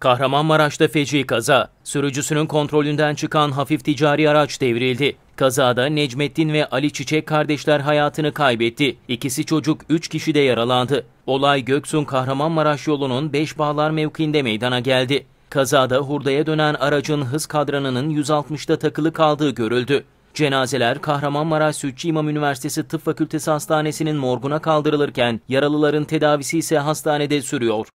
Kahramanmaraş'ta feci kaza. Sürücüsünün kontrolünden çıkan hafif ticari araç devrildi. Kazada Necmettin ve Ali Çiçek kardeşler hayatını kaybetti. İkisi çocuk, üç kişi de yaralandı. Olay Göksun Kahramanmaraş yolunun 5 Bağlar mevkiinde meydana geldi. Kazada hurdaya dönen aracın hız kadranının 160'da takılı kaldığı görüldü. Cenazeler Kahramanmaraş Sütçü İmam Üniversitesi Tıp Fakültesi Hastanesi'nin morguna kaldırılırken yaralıların tedavisi ise hastanede sürüyor.